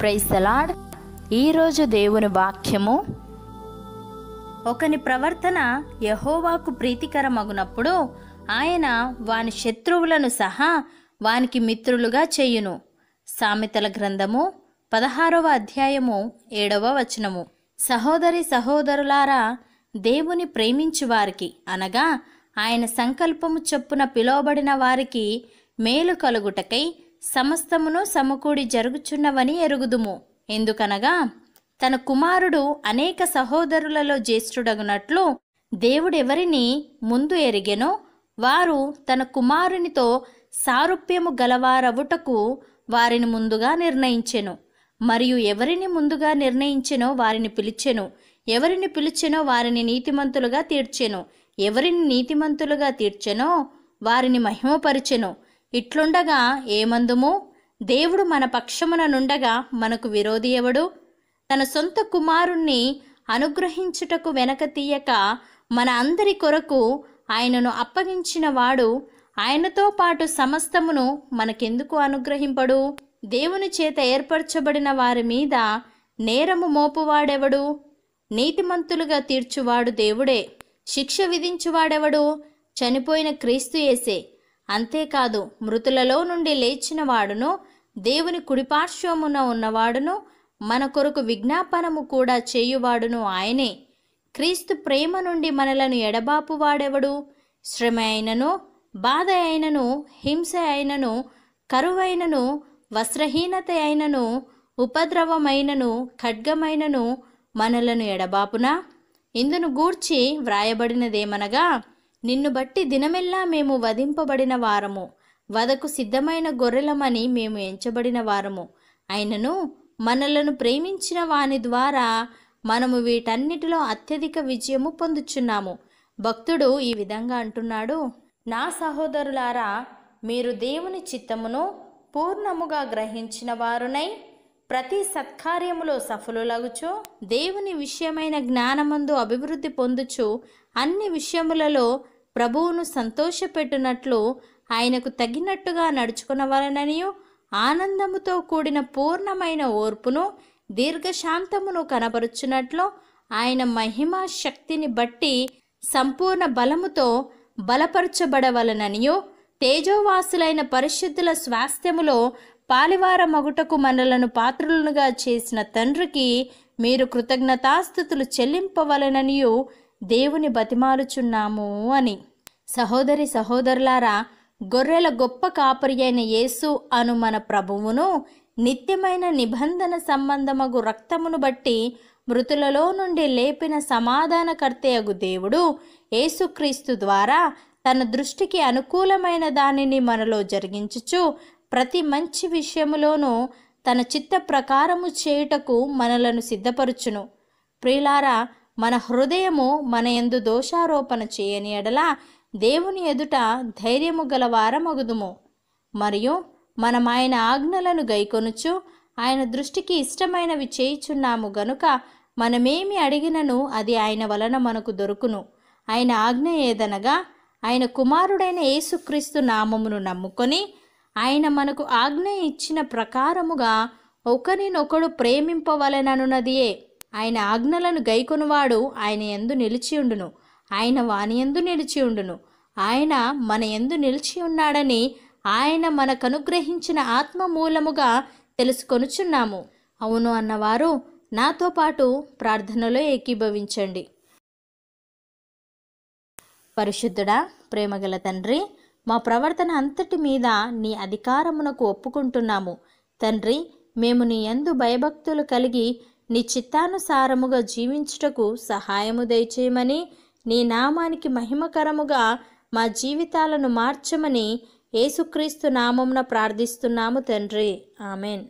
praise ఈరోజు దేవుని వాక్యము ఒకని ప్రవర్తన యహోవాకు ప్రీతికరమగునప్పుడు ఆయన వాని శత్రువులను సహా వానికి మిత్రులుగా చేయును సామెతల గ్రంథము పదహారవ అధ్యాయము ఏడవ వచనము సహోదరి సహోదరులారా దేవుని ప్రేమించు వారికి అనగా ఆయన సంకల్పము చొప్పున పిలువబడిన వారికి మేలు కలుగుటకై సమస్తమును సమకూడి జరుగుచున్నవని ఎరుగుదుము ఎందుకనగా తన కుమారుడు అనేక సహోదరులలో జ్యేష్ఠుడగునట్లు దేవుడెవరిని ముందు ఎరిగెనో వారు తన కుమారునితో సారూప్యము గలవారవుటకు వారిని ముందుగా నిర్ణయించెను మరియు ఎవరిని ముందుగా నిర్ణయించెనో వారిని పిలిచెను ఎవరిని పిలిచెనో వారిని నీతిమంతులుగా తీర్చెను ఎవరిని నీతిమంతులుగా తీర్చెనో వారిని మహిమపరిచెను ఇట్లుండగా ఏమందుము దేవుడు మన పక్షమున నుండగా మనకు విరోధి ఎవడు తన సొంత కుమారుణ్ణి అనుగ్రహించుటకు వెనక తీయక మన అందరి కొరకు ఆయనను అప్పగించిన వాడు ఆయనతో పాటు సమస్తమును మనకెందుకు అనుగ్రహింపడు దేవుని చేత ఏర్పరచబడిన వారి మీద నేరము మోపువాడెవడు నీతిమంతులుగా తీర్చువాడు దేవుడే శిక్ష విధించువాడెవడు చనిపోయిన క్రీస్తు ఏసే అంతేకాదు మృతులలో నుండి లేచినవాడును దేవుని కుడిపార్శ్వమున ఉన్నవాడును మన కొరకు విజ్ఞాపనము కూడా చేయువాడును ఆయనే క్రీస్తు ప్రేమ నుండి మనలను ఎడబాపు వాడెవడు శ్రమ అయినను బాధ అయినను హింస అయినను కరువైనను వస్త్రహీనత అయినను ఉపద్రవమైనను ఖడ్గమైనను మనలను ఎడబాపునా ఇందును గూర్చి వ్రాయబడినదేమనగా నిన్ను బట్టి దినమెల్లా మేము వధింపబడిన వారము వదకు సిద్ధమైన గొర్రెలమని మేము ఎంచబడిన వారము అయినను మనలను ప్రేమించిన వాని ద్వారా మనము వీటన్నిటిలో అత్యధిక విజయము పొందుచున్నాము భక్తుడు ఈ విధంగా అంటున్నాడు నా సహోదరులారా మీరు దేవుని చిత్తమును పూర్ణముగా గ్రహించిన వారునై ప్రతి సత్కార్యములో సఫలులగుచు దేవుని విషయమైన జ్ఞానమందు అభివృద్ధి పొందుచు అన్ని విషయములలో ప్రభువును సంతోషపెట్టునట్లు ఆయనకు తగినట్టుగా నడుచుకునవలననియు ఆనందముతో కూడిన పూర్ణమైన ఓర్పును దీర్ఘశాంతమును కనబరుచున్నట్లు ఆయన మహిమా శక్తిని బట్టి సంపూర్ణ బలముతో బలపరచబడవలననియో తేజోవాసులైన పరిశుద్ధుల స్వాస్థ్యములో పాలివార మగుటకు మనలను పాత్రులనుగా చేసిన తండ్రికి మీరు కృతజ్ఞతాస్థుతులు చెల్లింపవలననియు దేవుని బతిమాలుచున్నాము అని సహోదరి సహోదరులారా గొర్రెల గొప్ప కాపరి అయిన యేసు అను మన ప్రభువును నిత్యమైన నిబంధన సంబంధమగు రక్తమును బట్టి మృతులలో నుండి లేపిన సమాధానకర్తయగు దేవుడు యేసుక్రీస్తు ద్వారా తన దృష్టికి అనుకూలమైన దానిని మనలో జరిగించుచు ప్రతి మంచి విషయములోనూ తన చిత్త ప్రకారము చేయుటకు మనలను సిద్ధపరుచును ప్రియులారా మన హృదయము మన ఎందు దోషారోపణ చేయని ఎడల దేవుని ఎదుట ధైర్యము గలవారమగుదుము మరియు మనం ఆయన ఆజ్ఞలను గైకొనుచు ఆయన దృష్టికి ఇష్టమైనవి చేయుచున్నాము గనుక మనమేమి అడిగినను అది ఆయన వలన మనకు దొరుకును ఆయన ఆజ్ఞ ఏదనగా ఆయన కుమారుడైన యేసుక్రీస్తు నామమును నమ్ముకొని ఆయన మనకు ఆజ్ఞ ఇచ్చిన ప్రకారముగా ఒకరినొకడు ప్రేమింపవలెననున్నదియే ఆయన ఆజ్ఞలను గైకొనువాడు ఆయన ఎందు నిలిచి ఉండును ఆయన వాని ఎందు ఉండును ఆయన మన ఎందు నిలిచి ఉన్నాడని ఆయన మనకు అనుగ్రహించిన ఆత్మ మూలముగా తెలుసుకొనుచున్నాము అవును అన్నవారు నాతో పాటు ప్రార్థనలో ఏకీభవించండి పరిశుద్ధుడా ప్రేమగల తండ్రి మా ప్రవర్తన అంతటి మీద నీ అధికారమునకు ఒప్పుకుంటున్నాము తండ్రి మేము నీ ఎందు భయభక్తులు కలిగి నీ చిత్తానుసారముగా జీవించుటకు సహాయము దయచేయమని నీ నామానికి మహిమకరముగా మా జీవితాలను మార్చమని ఏసుక్రీస్తు నామమున ప్రార్థిస్తున్నాము తండ్రి ఆమెన్